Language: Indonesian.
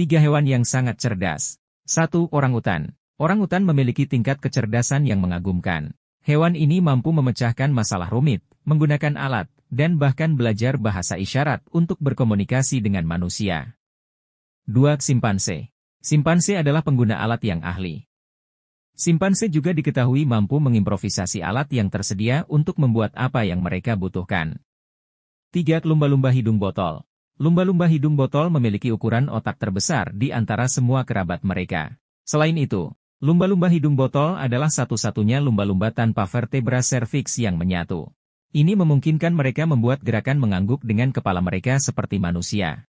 Tiga hewan yang sangat cerdas. Satu, orang utan. Orang utan memiliki tingkat kecerdasan yang mengagumkan. Hewan ini mampu memecahkan masalah rumit, menggunakan alat, dan bahkan belajar bahasa isyarat untuk berkomunikasi dengan manusia. Dua, simpanse. Simpanse adalah pengguna alat yang ahli. Simpanse juga diketahui mampu mengimprovisasi alat yang tersedia untuk membuat apa yang mereka butuhkan. Tiga, Lumba-lumba hidung botol. Lumba-lumba hidung botol memiliki ukuran otak terbesar di antara semua kerabat mereka. Selain itu, lumba-lumba hidung botol adalah satu-satunya lumba-lumba tanpa vertebra serviks yang menyatu. Ini memungkinkan mereka membuat gerakan mengangguk dengan kepala mereka seperti manusia.